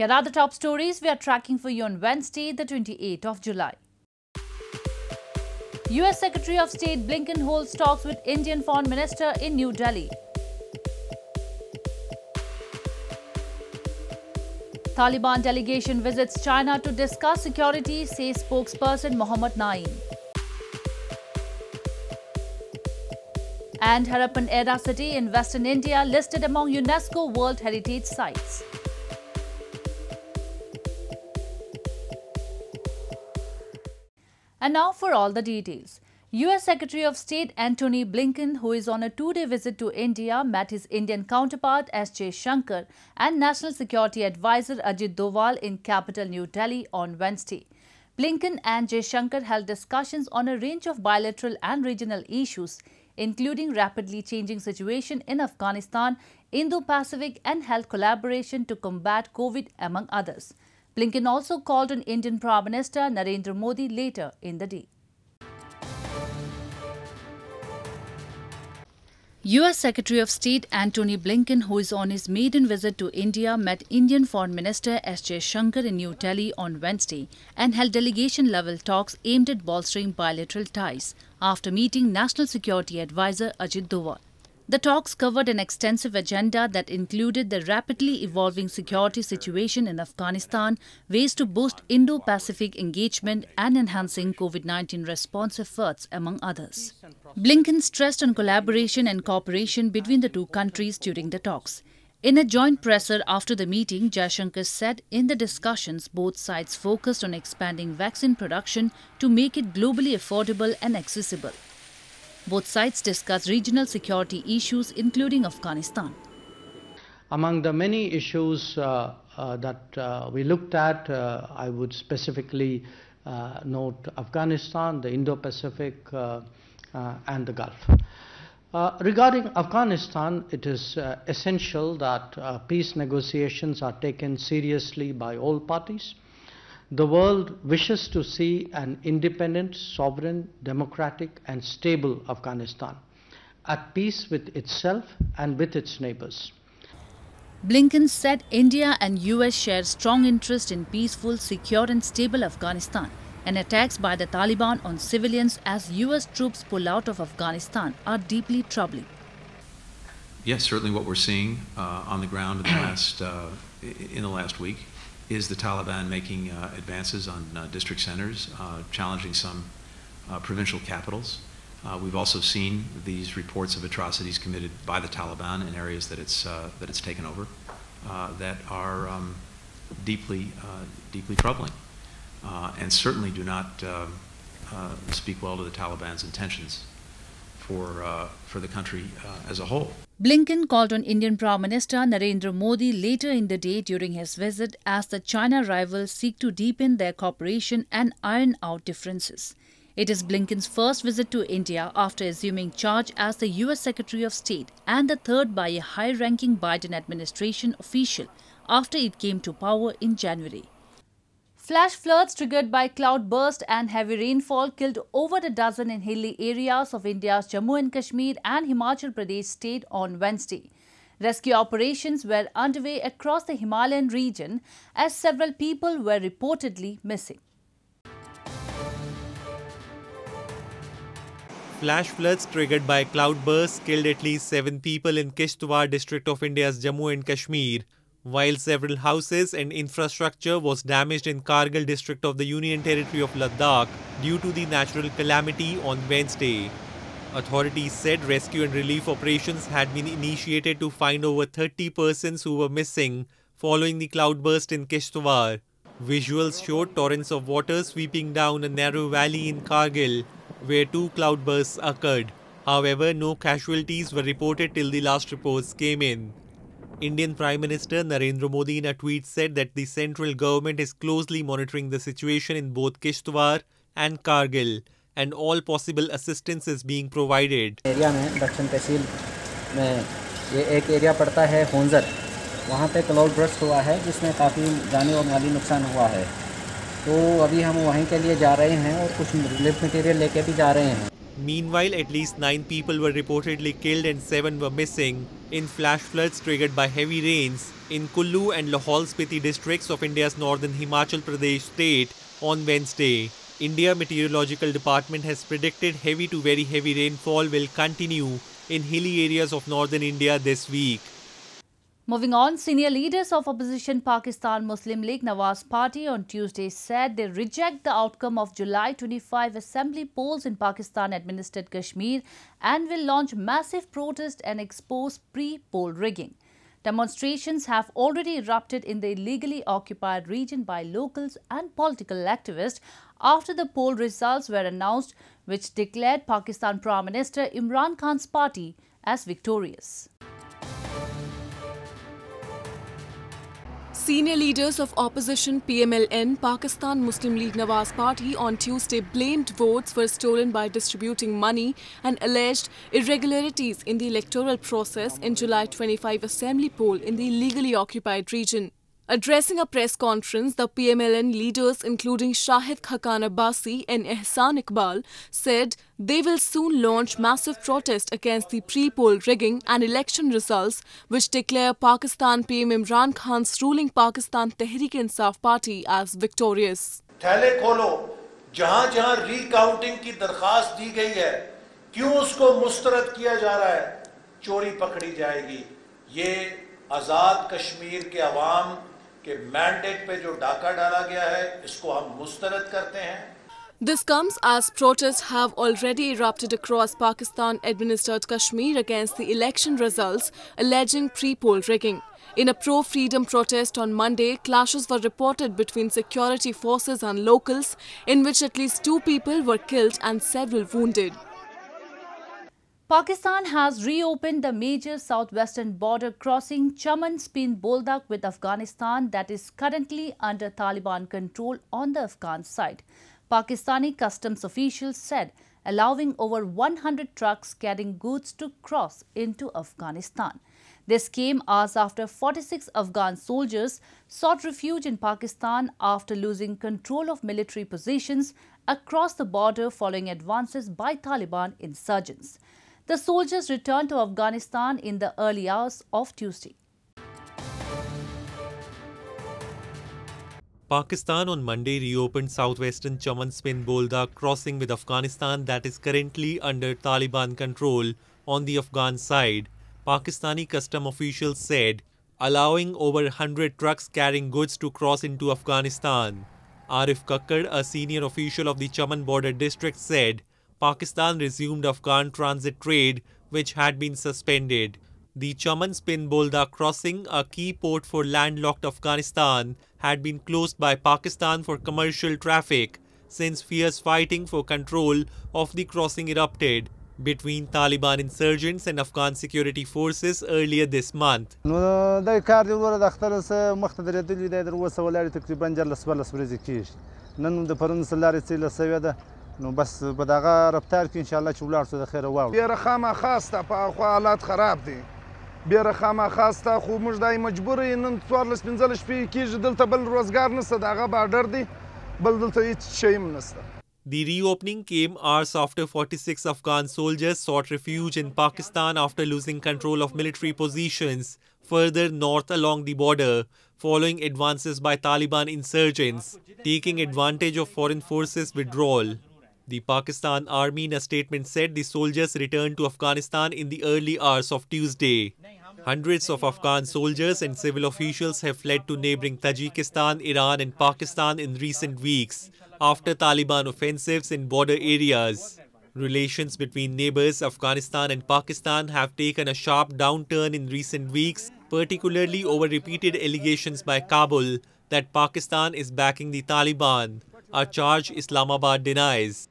Here are the top stories we are tracking for you on Wednesday, the 28th of July. US Secretary of State Blinken holds talks with Indian Foreign Minister in New Delhi. Taliban delegation visits China to discuss security, says spokesperson Mohammad Naeem. And Harappan Era city in western India listed among UNESCO World Heritage Sites. And now for all the details. U.S. Secretary of State Antony Blinken, who is on a two-day visit to India, met his Indian counterpart S. J. Shankar and National Security Advisor Ajit Doval in capital New Delhi on Wednesday. Blinken and J. Shankar held discussions on a range of bilateral and regional issues, including rapidly changing situation in Afghanistan, Indo-Pacific and health collaboration to combat COVID, among others. Blinken also called on Indian Prime Minister Narendra Modi later in the day. US Secretary of State Antony Blinken, who is on his maiden visit to India, met Indian Foreign Minister S. J. Shankar in New Delhi on Wednesday and held delegation level talks aimed at bolstering bilateral ties after meeting National Security Advisor Ajit Doval. The talks covered an extensive agenda that included the rapidly evolving security situation in Afghanistan, ways to boost Indo-Pacific engagement and enhancing COVID-19 response efforts, among others. Blinken stressed on collaboration and cooperation between the two countries during the talks. In a joint presser after the meeting, Jashankar said in the discussions both sides focused on expanding vaccine production to make it globally affordable and accessible. Both sides discuss regional security issues, including Afghanistan. Among the many issues uh, uh, that uh, we looked at, uh, I would specifically uh, note Afghanistan, the Indo-Pacific, uh, and the Gulf. regarding Afghanistan, it is essential that peace negotiations are taken seriously by all parties. The world wishes to see an independent, sovereign, democratic, and stable Afghanistan at peace with itself and with its neighbors. Blinken said India and US share strong interest in peaceful, secure, and stable Afghanistan, and attacks by the Taliban on civilians as US troops pull out of Afghanistan are deeply troubling. Yes, certainly what we're seeing uh, on the ground in the last, uh, in the last week is the Taliban making uh, advances on uh, district centers, uh, challenging some uh, provincial capitals. Uh, we've also seen these reports of atrocities committed by the Taliban in areas that it's, that it's taken over that are um, deeply, deeply troubling and certainly do not um, speak well to the Taliban's intentions for, uh, for the country uh, as a whole. Blinken called on Indian Prime Minister Narendra Modi later in the day during his visit as the China rivals seek to deepen their cooperation and iron out differences. It is Blinken's first visit to India after assuming charge as the U.S. Secretary of State and the third by a high ranking Biden administration official after it came to power in January. Flash floods triggered by cloudburst and heavy rainfall killed over a dozen in hilly areas of India's Jammu and Kashmir and Himachal Pradesh state on Wednesday. Rescue operations were underway across the Himalayan region as several people were reportedly missing. Flash floods triggered by cloudbursts killed at least seven people in Kishtwar district of India's Jammu and Kashmir while several houses and infrastructure was damaged in Kargil district of the Union Territory of Ladakh due to the natural calamity on Wednesday. Authorities said rescue and relief operations had been initiated to find over 30 persons who were missing following the cloudburst in Kishtwar. Visuals showed torrents of water sweeping down a narrow valley in Kargil, where two cloudbursts occurred. However, no casualties were reported till the last reports came in. Indian Prime Minister Narendra Modi in a tweet said that the central government is closely monitoring the situation in both Kishtwar and Kargil and all possible assistance is being provided. Area में दक्षिण तहसील में ये एक area पड़ता है होंजर वहाँ पे cloud burst हुआ है जिसमें काफ़ी जानी और माली नुकसान हुआ है तो अभी हम वहीं के लिए जा रहे हैं और कुछ रिलीफ मटेरियल लेके भी जा रहे हैं Meanwhile, at least nine people were reportedly killed and seven were missing in flash floods triggered by heavy rains in Kullu and Lahaul Spiti districts of India's northern Himachal Pradesh state on Wednesday. India Meteorological Department has predicted heavy to very heavy rainfall will continue in hilly areas of northern India this week. Moving on, senior leaders of opposition Pakistan Muslim League Nawaz Party on Tuesday said they reject the outcome of July 25 assembly polls in Pakistan-administered Kashmir and will launch massive protest and expose pre-poll rigging. Demonstrations have already erupted in the illegally occupied region by locals and political activists after the poll results were announced, which declared Pakistan Prime Minister Imran Khan's party as victorious. Senior leaders of opposition PMLN, Pakistan Muslim League Nawaz Party on Tuesday blamed votes were stolen by distributing money and alleged irregularities in the electoral process in July 25 assembly poll in the illegally occupied region. Addressing a press conference, the PMLN leaders, including Shahid Khakan Abbasi and Ehsan Iqbal, said they will soon launch massive protest against the pre-poll rigging and election results, which declare Pakistan PM Imran Khan's ruling Pakistan Tehreek-e-Insaf party as victorious. थैले खोलो जहां जहां recounting की दरखास्त दी गई है क्यों उसको मुस्तरद किया जा रहा है चोरी पकड़ी जाएगी ये आज़ाद कश्मीर के अवाम कि मैंडेट पे जो डाका डाला गया है इसको हम मुस्तरद करते हैं This comes as protests have already erupted across Pakistan administered Kashmir against the election results alleging pre-poll rigging. In a pro-freedom protest on Monday, clashes were reported between security forces and locals in which at least two people were killed and several wounded. Pakistan has reopened the major southwestern border crossing Chaman Spin Boldak with Afghanistan that is currently under Taliban control on the Afghan side. Pakistani customs officials said allowing over 100 trucks carrying goods to cross into Afghanistan. This came as after 46 Afghan soldiers sought refuge in Pakistan after losing control of military positions across the border following advances by Taliban insurgents. The soldiers returned to Afghanistan in the early hours of Tuesday. Pakistan on Monday reopened southwestern Chaman Spin Bolda crossing with Afghanistan that is currently under Taliban control on the Afghan side, Pakistani custom officials said, allowing over 100 trucks carrying goods to cross into Afghanistan. Arif Kakkar, a senior official of the Chaman border district, said Pakistan resumed Afghan transit trade, which had been suspended. The Chaman Spin Bolda crossing, a key port for landlocked Afghanistan, had been closed by Pakistan for commercial traffic since fierce fighting for control of the crossing erupted between Taliban insurgents and Afghan security forces earlier this month. نو بس په دغه رفتار کې ان شاء الله چې ولاړ سو د خیره واو بیره خامہ خاصه په اخوا حالات خراب دي بیره خامہ خاصه خو موږ دای مجبور نن 14 15 شپې کېږي دلته بل روزګار نشته دغه بارډر دی بل دلته هیڅ شی نشته The reopening came hours after 46 Afghan soldiers sought refuge in Pakistan after losing control of military positions further north along the border, following advances by Taliban insurgents, taking advantage of foreign forces' withdrawal. The Pakistan Army in a statement said the soldiers returned to Afghanistan in the early hours of Tuesday. Hundreds of Afghan soldiers and civil officials have fled to neighboring Tajikistan, Iran and Pakistan in recent weeks after Taliban offensives in border areas. Relations between neighbors Afghanistan and Pakistan have taken a sharp downturn in recent weeks, particularly over repeated allegations by Kabul that Pakistan is backing the Taliban, a charge Islamabad denies.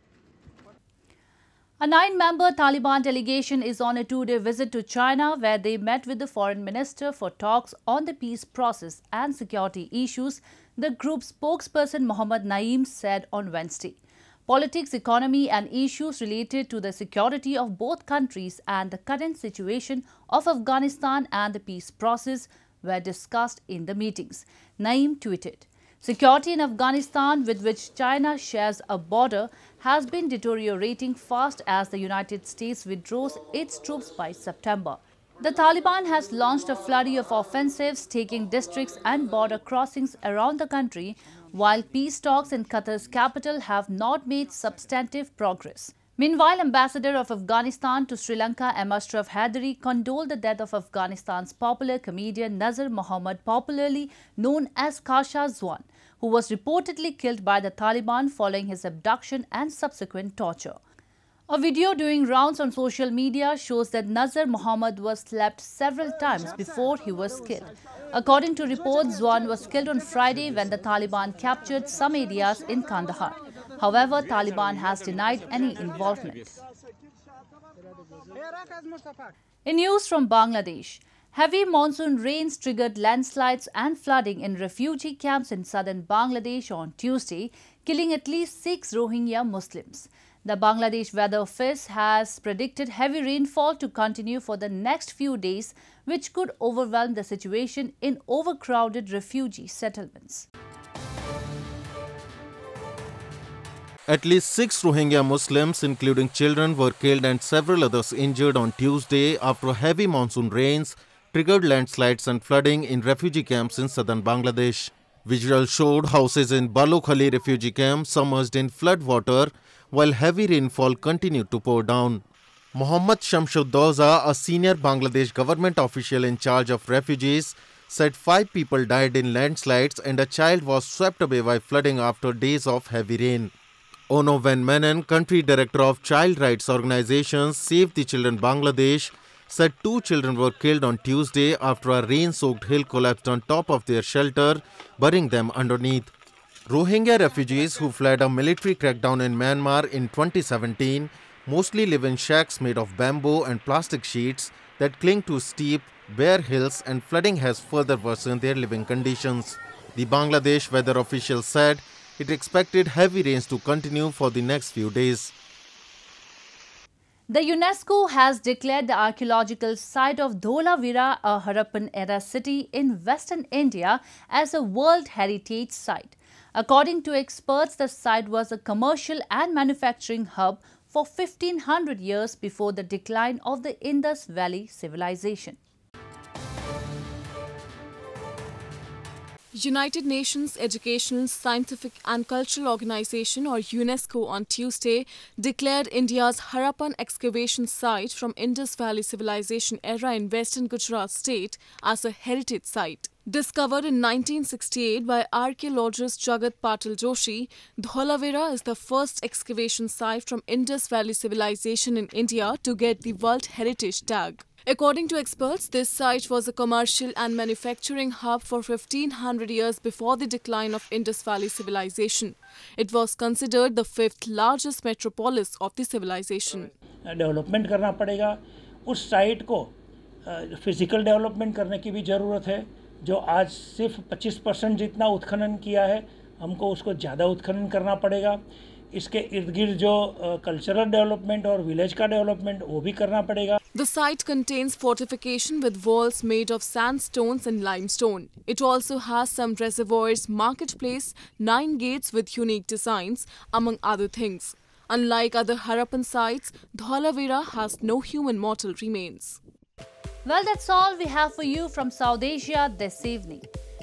A nine-member Taliban delegation is on a two-day visit to China where they met with the foreign minister for talks on the peace process and security issues, the group's spokesperson Mohammad Naeem said on Wednesday. Politics, economy and issues related to the security of both countries and the current situation of Afghanistan and the peace process were discussed in the meetings, Naeem tweeted. Security in Afghanistan, with which China shares a border, has been deteriorating fast as the United States withdraws its troops by September. The Taliban has launched a flurry of offensives, taking districts and border crossings around the country, while peace talks in Qatar's capital have not made substantive progress. Meanwhile, Ambassador of Afghanistan to Sri Lanka, Amashraf Hadri, condoled the death of Afghanistan's popular comedian Nazar Muhammad, popularly known as Kasha Zwan who was reportedly killed by the Taliban following his abduction and subsequent torture. A video doing rounds on social media shows that Nazar Muhammad was slapped several times before he was killed. According to reports, Zwan was killed on Friday when the Taliban captured some areas in Kandahar. However, Taliban has denied any involvement. In news from Bangladesh, Heavy monsoon rains triggered landslides and flooding in refugee camps in southern Bangladesh on Tuesday, killing at least six Rohingya Muslims. The Bangladesh Weather Office has predicted heavy rainfall to continue for the next few days, which could overwhelm the situation in overcrowded refugee settlements. At least six Rohingya Muslims, including children, were killed and several others injured on Tuesday after heavy monsoon rains triggered landslides and flooding in refugee camps in southern Bangladesh. Visuals showed houses in Balukhali refugee camp submerged in flood water while heavy rainfall continued to pour down. Mohammad Shamsuddoza, a senior Bangladesh government official in charge of refugees, said five people died in landslides and a child was swept away by flooding after days of heavy rain. Ono Van Menen, country director of child rights organizations Save the Children Bangladesh, said two children were killed on Tuesday after a rain soaked hill collapsed on top of their shelter, burying them underneath. Rohingya refugees who fled a military crackdown in Myanmar in 2017 mostly live in shacks made of bamboo and plastic sheets that cling to steep, bare hills, and flooding has further worsened their living conditions. The Bangladesh weather official said it expected heavy rains to continue for the next few days. The UNESCO has declared the archaeological site of Dholavira, a Harappan era city in western India, as a World Heritage Site. According to experts, the site was a commercial and manufacturing hub for 1500 years before the decline of the Indus Valley civilization. United Nations Educational, Scientific and Cultural Organization or UNESCO on Tuesday declared India's Harappan excavation site from Indus Valley Civilization era in western Gujarat state as a heritage site. Discovered in 1968 by archaeologist Jagat Patil Joshi, Dholavira is the first excavation site from Indus Valley Civilization in India to get the World Heritage tag. According to experts, this site was a commercial and manufacturing hub for 1500 years before the decline of Indus Valley civilization. It was considered the fifth largest metropolis of the civilization. Uh, development करना पड़ेगा उस site को uh, physical development करने की भी ज़रूरत है जो आज सिर्फ 25 percent जितना उत्खनन किया है हमको उसको ज़्यादा उत्खनन करना पड़ेगा इसके इर्द गिर्द जो कल्चरल डेवलपमेंट और विलेज का डेवलपमेंट वो भी करना पड़ेगा The site contains fortification with walls made of sandstones and limestone. It also has some reservoirs, marketplace, nine gates with unique designs, among other things. Unlike other Harappan sites, Dhaulavira has no human mortal remains. Well, that's all we have for you from South Asia this evening.